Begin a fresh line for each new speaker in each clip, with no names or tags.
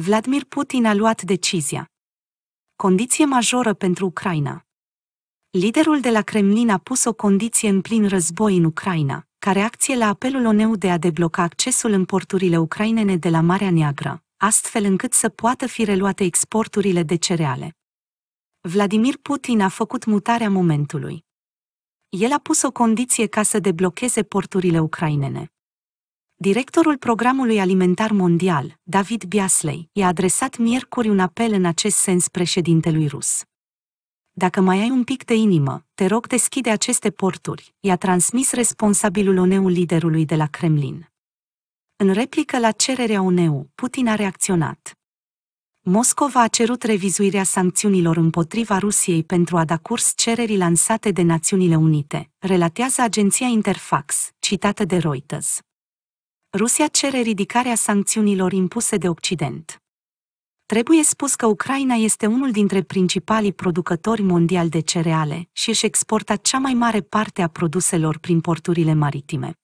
Vladimir Putin a luat decizia. Condiție majoră pentru Ucraina. Liderul de la Kremlin a pus o condiție în plin război în Ucraina, ca reacție la apelul ONU de a debloca accesul în porturile ucrainene de la Marea Neagră, astfel încât să poată fi reluate exporturile de cereale. Vladimir Putin a făcut mutarea momentului. El a pus o condiție ca să deblocheze porturile ucrainene. Directorul Programului Alimentar Mondial, David Biasley, i-a adresat miercuri un apel în acest sens președintelui rus. Dacă mai ai un pic de inimă, te rog deschide aceste porturi, i-a transmis responsabilul ONU liderului de la Kremlin. În replică la cererea ONU, Putin a reacționat. Moscova a cerut revizuirea sancțiunilor împotriva Rusiei pentru a da curs cererii lansate de Națiunile Unite, relatează agenția Interfax, citată de Reuters. Rusia cere ridicarea sancțiunilor impuse de Occident. Trebuie spus că Ucraina este unul dintre principalii producători mondiali de cereale și își exportă cea mai mare parte a produselor prin porturile maritime.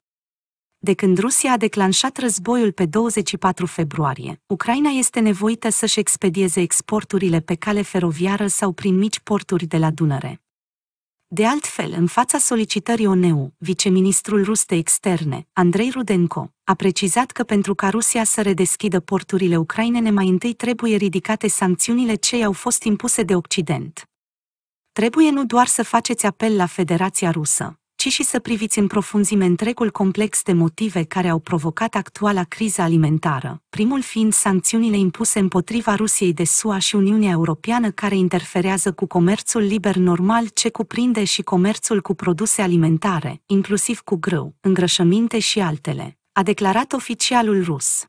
De când Rusia a declanșat războiul pe 24 februarie, Ucraina este nevoită să-și expedieze exporturile pe cale feroviară sau prin mici porturi de la Dunăre. De altfel, în fața solicitării ONU, viceministrul rus de externe, Andrei Rudenko, a precizat că pentru ca Rusia să redeschidă porturile ucrainene mai întâi trebuie ridicate sancțiunile ce i-au fost impuse de Occident. Trebuie nu doar să faceți apel la Federația Rusă, ci și să priviți în profunzime întregul complex de motive care au provocat actuala criză alimentară, primul fiind sancțiunile impuse împotriva Rusiei de SUA și Uniunea Europeană care interferează cu comerțul liber normal ce cuprinde și comerțul cu produse alimentare, inclusiv cu grâu, îngrășăminte și altele, a declarat oficialul rus.